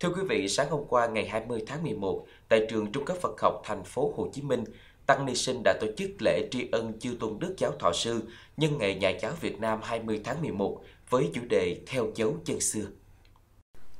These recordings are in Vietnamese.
Thưa quý vị, sáng hôm qua ngày 20 tháng 11, tại trường Trung cấp Phật học thành phố Hồ Chí Minh, Tăng Ni Sinh đã tổ chức lễ tri ân chư tôn đức giáo thọ sư nhân ngày Nhà giáo Việt Nam 20 tháng 11 với chủ đề Theo dấu chân xưa.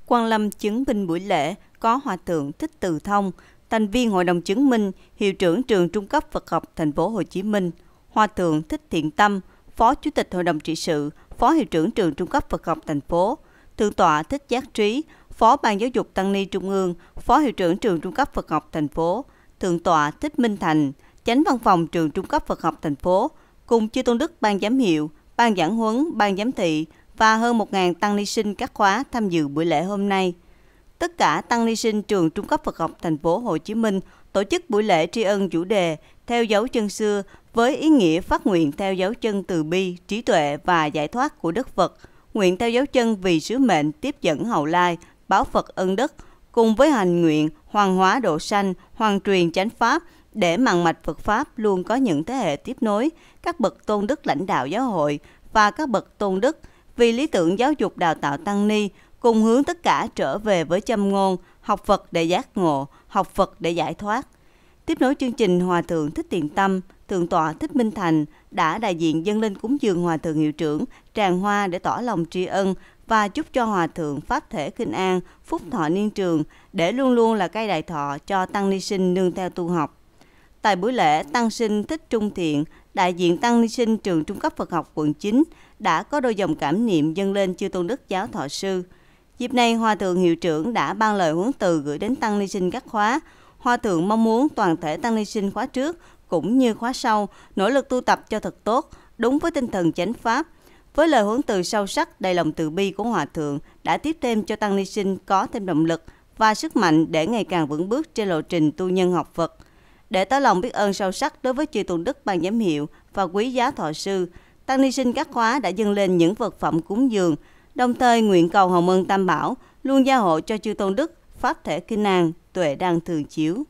Quan Lâm chứng minh buổi lễ có Hòa Thượng Thích Từ Thông, thành viên Hội đồng chứng minh, Hiệu trưởng trường Trung cấp Phật học thành phố Hồ Chí Minh, Hòa Thượng Thích Thiện Tâm, Phó Chủ tịch Hội đồng trị sự, Phó Hiệu trưởng trường Trung cấp Phật học thành phố, Thượng tọa Thích Giác Trí, Phó Ban Giáo dục Tăng Ni Trung ương, Phó Hiệu trưởng Trường Trung cấp Phật học thành phố, Thượng tọa Thích Minh Thành, Chánh Văn phòng Trường Trung cấp Phật học thành phố, cùng Chư Tôn Đức Ban Giám hiệu, Ban Giảng huấn, Ban Giám thị và hơn 1.000 tăng ni sinh các khóa tham dự buổi lễ hôm nay. Tất cả tăng ni sinh trường Trung cấp Phật học thành phố Hồ Chí Minh tổ chức buổi lễ tri ân chủ đề Theo dấu chân xưa với ý nghĩa phát nguyện theo dấu chân từ bi, trí tuệ và giải thoát của Đức Phật, nguyện theo dấu chân vì sứ mệnh tiếp dẫn hậu lai báo Phật ân đức cùng với hành nguyện hoàng hóa độ sanh, hoàng truyền chánh pháp để màn mạch Phật pháp luôn có những thế hệ tiếp nối, các bậc tôn đức lãnh đạo giáo hội và các bậc tôn đức vì lý tưởng giáo dục đào tạo tăng ni cùng hướng tất cả trở về với châm ngôn học Phật để giác ngộ, học Phật để giải thoát. Tiếp nối chương trình Hòa thượng Thích Tiền Tâm, Thượng tọa Thích Minh Thành đã đại diện dân linh cúng dường Hòa thượng hiệu trưởng Tràng Hoa để tỏ lòng tri ân và chúc cho Hòa Thượng Pháp Thể Kinh An, Phúc Thọ Niên Trường để luôn luôn là cây đại thọ cho Tăng Ni Sinh nương theo tu học. Tại buổi lễ, Tăng Sinh Thích Trung Thiện, đại diện Tăng Ni Sinh Trường Trung cấp Phật học quận 9, đã có đôi dòng cảm niệm dâng lên chư Tôn Đức Giáo Thọ Sư. Dịp này, Hòa Thượng Hiệu trưởng đã ban lời huấn từ gửi đến Tăng Ni Sinh các khóa. Hòa Thượng mong muốn toàn thể Tăng Ni Sinh khóa trước cũng như khóa sau nỗ lực tu tập cho thật tốt, đúng với tinh thần chánh pháp, với lời huấn từ sâu sắc đầy lòng từ bi của Hòa Thượng đã tiếp thêm cho Tăng Ni Sinh có thêm động lực và sức mạnh để ngày càng vững bước trên lộ trình tu nhân học Phật. Để tỏ lòng biết ơn sâu sắc đối với chư tôn đức ban giám hiệu và quý giá thọ sư, Tăng Ni Sinh các khóa đã dâng lên những vật phẩm cúng dường, đồng thời nguyện cầu hồng ân Tam Bảo luôn gia hộ cho chư tôn đức, pháp thể kinh an, tuệ đang thường chiếu.